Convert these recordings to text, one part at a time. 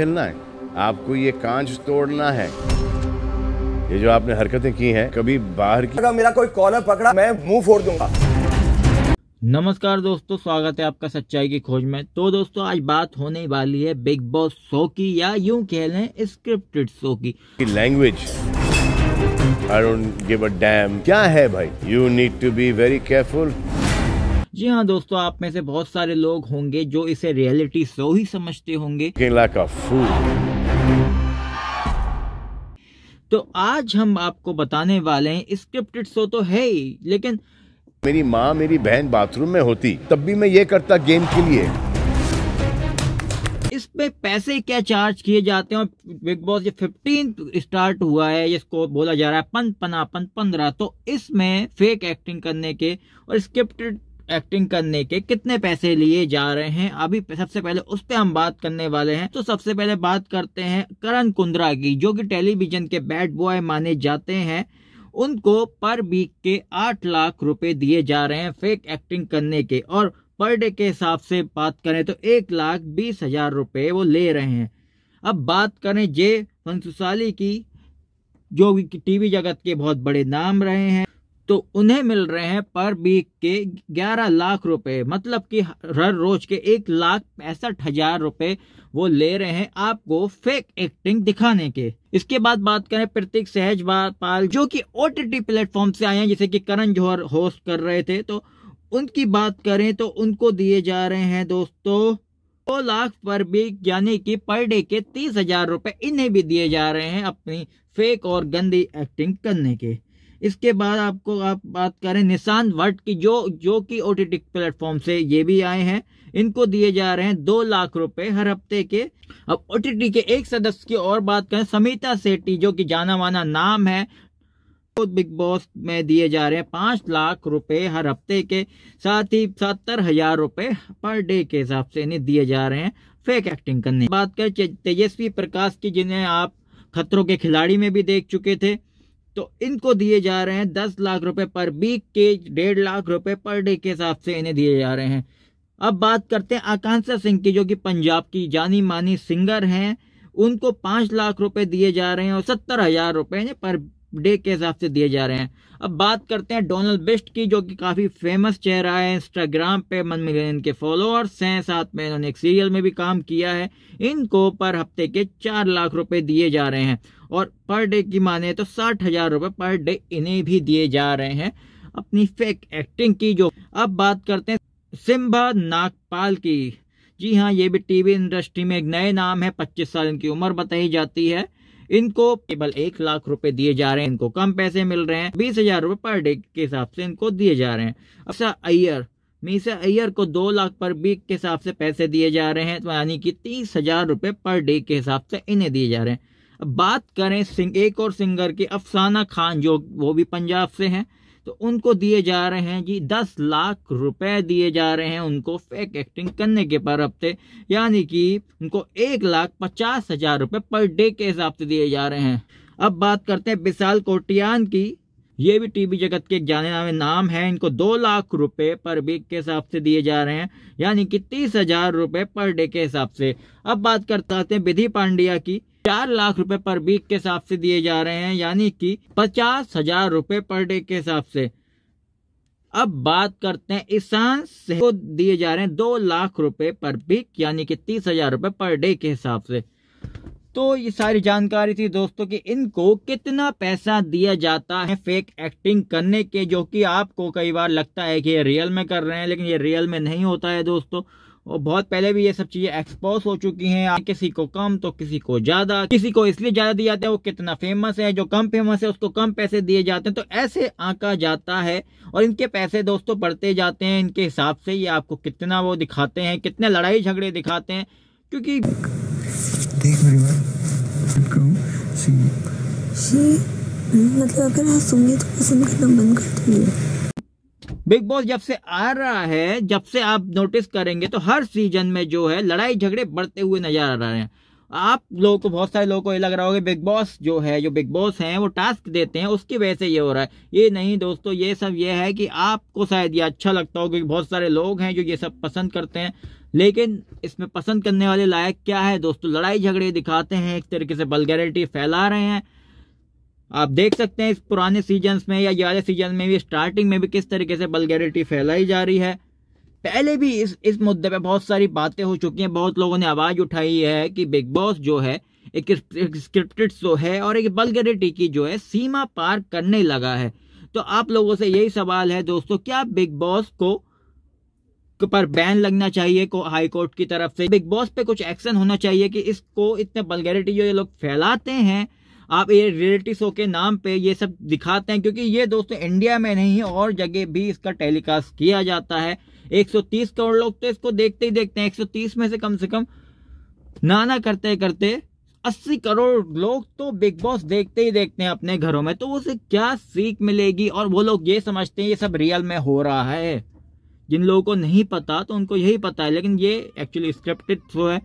खेलना है आपको ये कांच तोड़ना है ये जो आपने हरकतें की हैं कभी बाहर की अगर मेरा कोई कॉलर पकड़ा मैं मुंह फोड़ दूंगा नमस्कार दोस्तों स्वागत है आपका सच्चाई की खोज में तो दोस्तों आज बात होने वाली है बिग बॉस शो की या यूं कह लें स्क्रिप्टेड शो की language I don't give a damn क्या है भाई you need to be very careful जी हाँ दोस्तों आप में से बहुत सारे लोग होंगे जो इसे रियलिटी शो ही समझते होंगे तो आज हम आपको बताने वाले हैं स्क्रिप्टेड शो तो है ही लेकिन मेरी माँ मेरी बहन बाथरूम में होती तब भी मैं ये करता गेम के लिए इस पे पैसे क्या चार्ज किए जाते हैं बिग बॉस ये फिफ्टीन स्टार्ट हुआ है जिसको बोला जा रहा है पन पनापन पंद्रह तो इसमें फेक एक्टिंग करने के और स्क्रिप्टेड एक्टिंग करने के कितने पैसे लिए जा रहे हैं अभी सबसे पहले उस पर हम बात करने वाले हैं तो सबसे पहले बात करते हैं करण कुंद्रा की जो कि टेलीविजन के बैड बॉय माने जाते हैं उनको पर वीक के आठ लाख रुपए दिए जा रहे हैं फेक एक्टिंग करने के और पर डे के हिसाब से बात करें तो एक लाख बीस हजार रुपये वो ले रहे हैं अब बात करें जे फंसुसाली की जो टीवी जगत के बहुत बड़े नाम रहे हैं तो उन्हें मिल रहे हैं पर वीक के 11 लाख रुपए मतलब कि हर रोज के एक लाख पैंसठ हजार रुपए वो ले रहे हैं आपको फेक एक्टिंग दिखाने के इसके बाद बात करें प्रतीक सहज पाल जो कि ओटीटी प्लेटफॉर्म से आए हैं जैसे कि करण जौहर होस्ट कर रहे थे तो उनकी बात करें तो उनको दिए जा रहे हैं दोस्तों दो लाख पर वीक यानी कि पर डे के तीस हजार रुपए इन्हें भी दिए जा रहे हैं अपनी फेक और गंदी एक्टिंग करने के इसके बाद आपको आप बात करें निशान वर्ट की जो जो कि ओ टी प्लेटफॉर्म से ये भी आए हैं इनको दिए जा रहे हैं दो लाख रुपए हर हफ्ते के अब ओ के एक सदस्य की और बात करें समिता सेट्टी जो कि जाना माना नाम है तो बिग बॉस में दिए जा रहे हैं पाँच लाख रुपए हर हफ्ते के साथ ही सत्तर हजार रुपये पर डे के हिसाब से इन्हें दिए जा रहे हैं फेक एक्टिंग करने बात करें तेजस्वी प्रकाश की जिन्हें आप खतरों के खिलाड़ी में भी देख चुके थे तो इनको दिए जा रहे हैं दस लाख रुपए पर वीक के डेढ़ लाख रुपए पर डे के हिसाब से इन्हें दिए जा रहे हैं अब बात करते हैं आकांक्षा सिंह की जो कि पंजाब की जानी मानी सिंगर हैं उनको पाँच लाख रुपए दिए जा रहे हैं और सत्तर हजार रुपए पर डे के हिसाब से दिए जा रहे हैं अब बात करते हैं डोनाल्ड बेस्ट की जो कि काफ़ी फेमस चेहरा है इंस्टाग्राम पे मन मिले इनके फॉलोअर्स हैं साथ में इन्होंने एक सीरियल में भी काम किया है इनको पर हफ्ते के चार लाख रुपए दिए जा रहे हैं और पर डे की माने तो साठ हजार रुपये पर डे इन्हें भी दिए जा रहे हैं अपनी फेक एक्टिंग की जो अब बात करते हैं सिम्बा नागपाल की जी हाँ ये भी टीवी इंडस्ट्री में एक नए नाम है पच्चीस साल इनकी उम्र बताई जाती है इनको केवल एक लाख रुपए दिए जा रहे हैं इनको कम पैसे मिल रहे हैं बीस हजार रुपए पर डे के हिसाब से इनको दिए जा रहे हैं अच्छा अयर मीसा अयर को दो लाख पर वीक के हिसाब से पैसे दिए जा रहे हैं तो यानी कि तीस हजार रुपये पर डे के हिसाब से इन्हें दिए जा रहे हैं अब बात करें सिंग एक और सिंगर की अफसाना खान जो वो भी पंजाब से हैं तो उनको दिए जा रहे हैं जी दस लाख रुपए दिए जा रहे हैं उनको फेक एक्टिंग करने के पर हफ्ते यानी कि उनको एक लाख पचास हजार रुपये पर डे के हिसाब से दिए जा रहे हैं अब बात करते हैं विशाल कोटियान की ये भी टीवी जगत के एक जाने नामे नाम है इनको दो लाख रुपए पर वीक के हिसाब से दिए जा रहे हैं यानी कि तीस हजार रुपये पर डे के हिसाब से अब बात करते हैं विधि पांड्या की चार लाख रुपए पर वीक के हिसाब से दिए जा रहे हैं यानी कि पचास हजार रुपए पर डे के हिसाब से अब बात करते हैं ईशान को दिए जा रहे हैं दो लाख रुपए पर वीक यानी कि तीस हजार रुपए पर डे के हिसाब से तो ये सारी जानकारी थी दोस्तों कि इनको कितना पैसा दिया जाता है फेक एक्टिंग करने के जो कि आपको कई बार लगता है कि ये रियल में कर रहे हैं लेकिन ये रियल में नहीं होता है दोस्तों और बहुत पहले भी ये सब चीजें एक्सपोज हो चुकी हैं किसी को कम तो किसी को ज्यादा किसी को इसलिए ज्यादा दिया जाता है वो कितना फेमस है जो कम फेमस है उसको कम पैसे दिए जाते हैं तो ऐसे आंका जाता है और इनके पैसे दोस्तों बढ़ते जाते हैं इनके हिसाब से ये आपको कितना वो दिखाते हैं कितने लड़ाई झगड़े दिखाते हैं क्योंकि देख मेरी बात मतलब अगर आप सुनिए तो पसंद करना बंद कर बिग बॉस जब से आ रहा है जब से आप नोटिस करेंगे तो हर सीजन में जो है लड़ाई झगड़े बढ़ते हुए नजर आ रहे हैं आप लोगों को बहुत सारे लोगों को ये लग रहा होगा बिग बॉस जो है जो बिग बॉस हैं वो टास्क देते हैं उसकी वजह से ये हो रहा है ये नहीं दोस्तों ये सब ये है कि आपको शायद ये अच्छा लगता हो क्योंकि बहुत सारे लोग हैं जो ये सब पसंद करते हैं लेकिन इसमें पसंद करने वाले लायक क्या है दोस्तों लड़ाई झगड़े दिखाते हैं एक तरीके से बलगैरिटी फैला रहे हैं आप देख सकते हैं इस पुराने सीजन में या ग्यारह सीजन में भी स्टार्टिंग में भी किस तरीके से बलगैरिटी फैलाई जा रही है पहले भी इस इस मुद्दे पे बहुत सारी बातें हो चुकी हैं बहुत लोगों ने आवाज़ उठाई है कि बिग बॉस जो है एक स्क्रिप्टेड शो है और एक बलगैरिटी की जो है सीमा पार करने लगा है तो आप लोगों से यही सवाल है दोस्तों क्या बिग बॉस को पर बैन लगना चाहिए को हाई कोर्ट की तरफ से बिग बॉस पे कुछ एक्शन होना चाहिए कि इसको इतने बलगैरिटी जो ये लोग फैलाते हैं आप ये रियलिटी शो के नाम पे ये सब दिखाते हैं क्योंकि ये दोस्तों इंडिया में नहीं और जगह भी इसका टेलीकास्ट किया जाता है 130 करोड़ लोग तो इसको देखते ही देखते हैं 130 में से कम से कम नाना करते करते 80 करोड़ लोग तो बिग बॉस देखते ही देखते हैं अपने घरों में तो उसे क्या सीख मिलेगी और वो लोग ये समझते हैं ये सब रियल में हो रहा है जिन लोगों को नहीं पता तो उनको यही पता है लेकिन ये एक्चुअली स्क्रिप्टेड शो है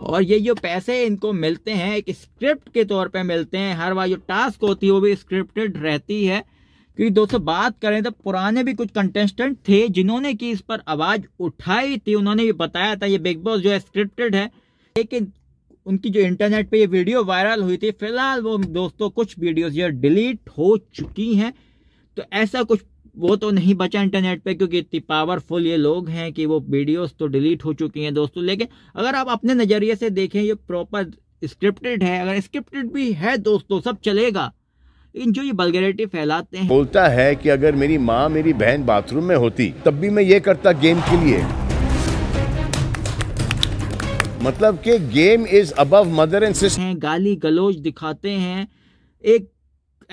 और ये जो पैसे इनको मिलते हैं एक स्क्रिप्ट के तौर पे मिलते हैं हर बार जो टास्क होती है वो भी स्क्रिप्टेड रहती है क्योंकि दोस्तों बात करें तो पुराने भी कुछ कंटेस्टेंट थे जिन्होंने की इस पर आवाज़ उठाई थी उन्होंने भी बताया था ये बिग बॉस जो है स्क्रिप्टेड है लेकिन उनकी जो इंटरनेट पे ये वीडियो वायरल हुई थी फिलहाल वो दोस्तों कुछ वीडियोज ये डिलीट हो चुकी हैं तो ऐसा कुछ वो तो नहीं बचा इंटरनेट पे क्योंकि इतनी पावरफुल ये लोग हैं कि वो वीडियोस तो डिलीट हो चुकी हैं दोस्तों लेकिन अगर आप अपने नज़रिए से देखें ये प्रॉपर स्क्रिप्टेड है अगर स्क्रिप्टेड भी है दोस्तों सब चलेगा लेकिन जो ये बल्गेरिटी फैलाते हैं बोलता है कि अगर मेरी माँ मेरी बहन बाथरूम में होती तब भी मैं ये करता गेम के लिए मतलब कि game is above mother and sister गाली गलोच दिखाते हैं एक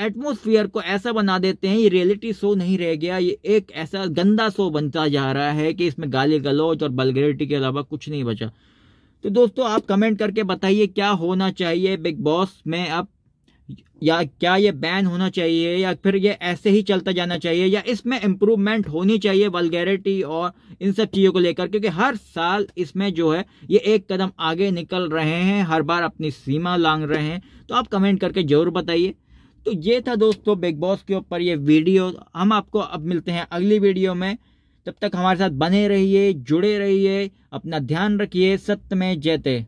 एटमोसफियर को ऐसा बना देते हैं ये रियलिटी शो नहीं रह गया ये एक ऐसा गंदा शो बनता जा रहा है कि इसमें गाली गलौज और बलगरेटी के अलावा कुछ नहीं बचा तो दोस्तों आप कमेंट करके बताइए क्या होना चाहिए बिग बॉस में अब या क्या ये बैन होना चाहिए या फिर ये ऐसे ही चलता जाना चाहिए या इसमें इम्प्रूवमेंट होनी चाहिए वलगैरिटी और इन सब चीज़ों को लेकर क्योंकि हर साल इसमें जो है ये एक कदम आगे निकल रहे हैं हर बार अपनी सीमा लांग रहे हैं तो आप कमेंट करके ज़रूर बताइए तो ये था दोस्तों बिग बॉस के ऊपर ये वीडियो हम आपको अब मिलते हैं अगली वीडियो में तब तक हमारे साथ बने रहिए जुड़े रहिए अपना ध्यान रखिए सत्य में जयते